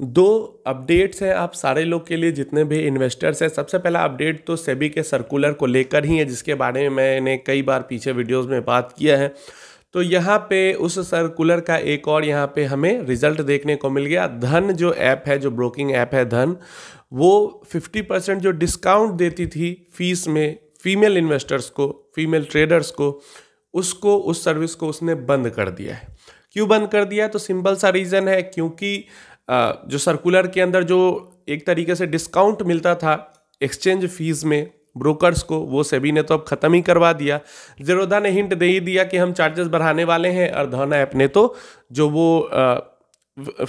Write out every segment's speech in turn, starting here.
दो अपडेट्स हैं आप सारे लोग के लिए जितने भी इन्वेस्टर्स हैं सबसे पहला अपडेट तो सेबी के सर्कुलर को लेकर ही है जिसके बारे में मैंने कई बार पीछे वीडियोस में बात किया है तो यहाँ पे उस सर्कुलर का एक और यहाँ पे हमें रिजल्ट देखने को मिल गया धन जो ऐप है जो ब्रोकिंग ऐप है धन वो 50 परसेंट जो डिस्काउंट देती थी फीस में फीमेल इन्वेस्टर्स को फीमेल ट्रेडर्स को उसको उस सर्विस को उसने बंद कर दिया है क्यों बंद कर दिया तो सिंपल सा रीज़न है क्योंकि जो सर्कुलर के अंदर जो एक तरीके से डिस्काउंट मिलता था एक्सचेंज फीस में ब्रोकर्स को वो सेबी ने तो अब ख़त्म ही करवा दिया जरोधा ने हिंट दे ही दिया कि हम चार्जेस बढ़ाने वाले हैं और धना ऐप ने तो जो वो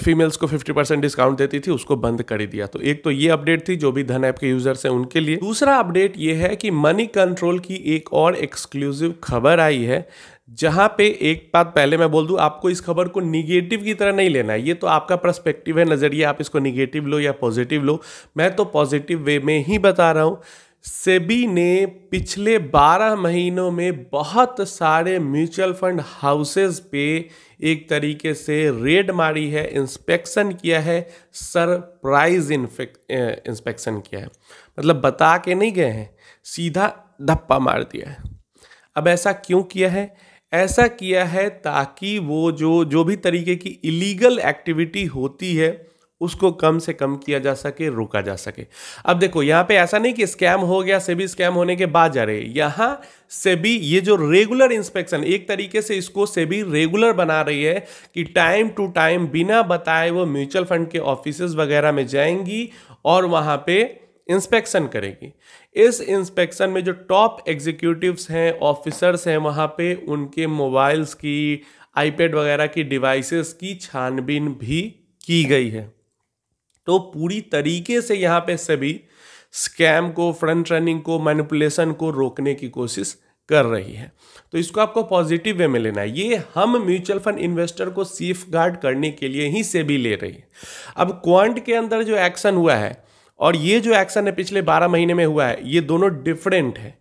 फीमेल्स को 50 परसेंट डिस्काउंट देती थी उसको बंद कर ही दिया तो एक तो ये अपडेट थी जो भी धन ऐप के यूजर्स हैं उनके लिए दूसरा अपडेट ये है कि मनी कंट्रोल की एक और एक्सक्लूसिव खबर आई है जहां पे एक बात पहले मैं बोल दूं आपको इस खबर को निगेटिव की तरह नहीं लेना है ये तो आपका परस्पेक्टिव है नज़रिया आप इसको निगेटिव लो या पॉजिटिव लो मैं तो पॉजिटिव वे में ही बता रहा हूं सेबी ने पिछले 12 महीनों में बहुत सारे म्यूचुअल फंड हाउसेस पे एक तरीके से रेड मारी है इंस्पेक्शन किया है सरप्राइज इंस्पेक्शन किया है मतलब बता के नहीं गए हैं सीधा धप्पा मार दिया है अब ऐसा क्यों किया है ऐसा किया है ताकि वो जो जो भी तरीके की इलीगल एक्टिविटी होती है उसको कम से कम किया जा सके रोका जा सके अब देखो यहाँ पे ऐसा नहीं कि स्कैम हो गया सेबी स्कैम होने के बाद जा रहे यहाँ सेबी ये जो रेगुलर इंस्पेक्शन एक तरीके से इसको सेबी रेगुलर बना रही है कि टाइम टू टाइम बिना बताए वो म्यूचुअल फंड के ऑफिस वगैरह में जाएंगी और वहाँ पर इंस्पेक्शन करेगी इस इंस्पेक्शन में जो टॉप एग्जीक्यूटिव्स हैं ऑफिसर्स हैं वहाँ पे उनके मोबाइल्स की आईपैड वगैरह की डिवाइसेस की छानबीन भी की गई है तो पूरी तरीके से यहाँ पे सभी स्कैम को फ्रंट रनिंग को मैनिपुलेशन को रोकने की कोशिश कर रही है तो इसको आपको पॉजिटिव वे में लेना है ये हम म्यूचुअल फंड इन्वेस्टर को सेफ गार्ड करने के लिए ही से भी ले रही है अब क्वांट के अंदर जो एक्शन हुआ है और ये जो एक्शन है पिछले बारह महीने में हुआ है ये दोनों डिफरेंट है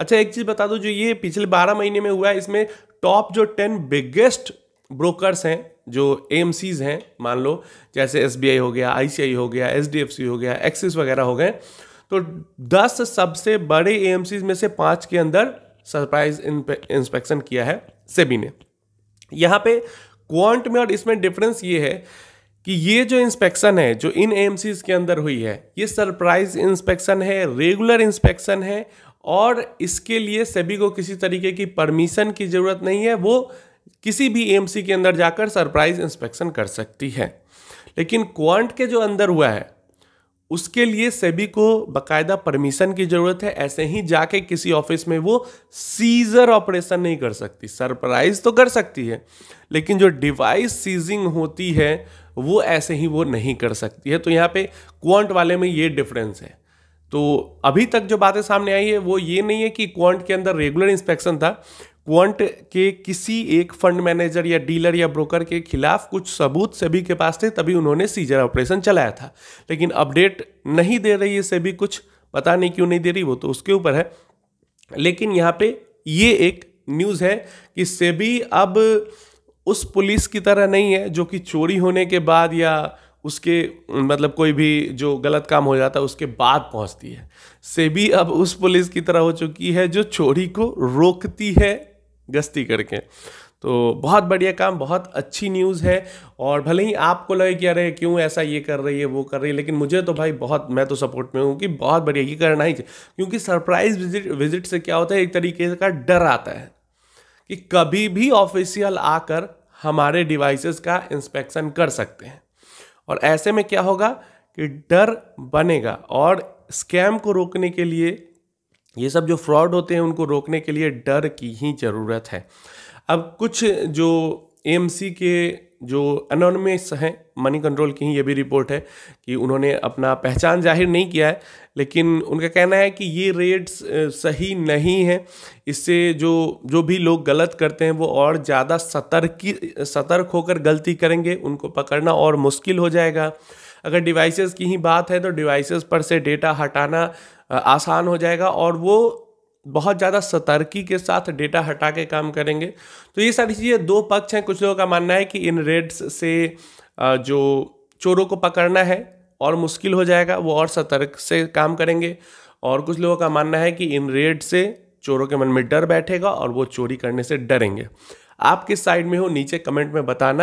अच्छा एक चीज़ बता दो जो ये पिछले बारह महीने में हुआ है इसमें टॉप जो टेन बिगेस्ट ब्रोकर्स हैं जो एम हैं मान लो जैसे एस हो गया आई हो गया एच हो गया एक्सिस वगैरह हो गए तो दस सबसे बड़े एम में से पाँच के अंदर सरप्राइज इंस्पेक्शन किया है सेबी ने यहाँ पे क्वांट में और इसमें डिफरेंस ये है कि ये जो इंस्पेक्शन है जो इन एम के अंदर हुई है ये सरप्राइज इंस्पेक्शन है रेगुलर इंस्पेक्शन है और इसके लिए सभी को किसी तरीके की परमिशन की ज़रूरत नहीं है वो किसी भी एम के अंदर जाकर सरप्राइज इंस्पेक्शन कर सकती है लेकिन क्वांट के जो अंदर हुआ है उसके लिए सेबी को बकायदा परमिशन की ज़रूरत है ऐसे ही जाके किसी ऑफिस में वो सीज़र ऑपरेशन नहीं कर सकती सरप्राइज तो कर सकती है लेकिन जो डिवाइस सीजिंग होती है वो ऐसे ही वो नहीं कर सकती है तो यहाँ पे क्वांट वाले में ये डिफरेंस है तो अभी तक जो बातें सामने आई है वो ये नहीं है कि क्वांट के अंदर रेगुलर इंस्पेक्शन था क्वंट के किसी एक फंड मैनेजर या डीलर या ब्रोकर के खिलाफ कुछ सबूत सेबी के पास थे तभी उन्होंने सीजर ऑपरेशन चलाया था लेकिन अपडेट नहीं दे रही है सेबी कुछ पता नहीं क्यों नहीं दे रही वो तो उसके ऊपर है लेकिन यहाँ पे ये एक न्यूज़ है कि सेबी अब उस पुलिस की तरह नहीं है जो कि चोरी होने के बाद या उसके मतलब कोई भी जो गलत काम हो जाता है उसके बाद पहुंचती है सेबी अब उस पुलिस की तरह हो चुकी है जो चोरी को रोकती है गस्ती करके तो बहुत बढ़िया काम बहुत अच्छी न्यूज़ है और भले ही आपको लगे कि अरे क्यों ऐसा ये कर रही है वो कर रही है लेकिन मुझे तो भाई बहुत मैं तो सपोर्ट में हूँ कि बहुत बढ़िया ये करना ही चाहिए क्योंकि सरप्राइज विजिट विजिट से क्या होता है एक तरीके का डर आता है कि कभी भी ऑफिशियल आकर हमारे डिवाइसेस का इंस्पेक्शन कर सकते हैं और ऐसे में क्या होगा कि डर बनेगा और स्कैम को रोकने के लिए ये सब जो फ्रॉड होते हैं उनको रोकने के लिए डर की ही ज़रूरत है अब कुछ जो एम के जो अनोनमस हैं मनी कंट्रोल की ही ये भी रिपोर्ट है कि उन्होंने अपना पहचान जाहिर नहीं किया है लेकिन उनका कहना है कि ये रेट्स सही नहीं है इससे जो जो भी लोग गलत करते हैं वो और ज़्यादा सतर्की सतर्क होकर गलती करेंगे उनको पकड़ना और मुश्किल हो जाएगा अगर डिवाइसेस की ही बात है तो डिवाइसेस पर से डेटा हटाना आसान हो जाएगा और वो बहुत ज़्यादा सतर्की के साथ डेटा हटा के काम करेंगे तो ये सारी चीज़ें दो पक्ष हैं कुछ लोगों का मानना है कि इन रेड्स से जो चोरों को पकड़ना है और मुश्किल हो जाएगा वो और सतर्क से काम करेंगे और कुछ लोगों का मानना है कि इन रेड से चोरों के मन में डर बैठेगा और वो चोरी करने से डरेंगे आप किस साइड में हो नीचे कमेंट में बताना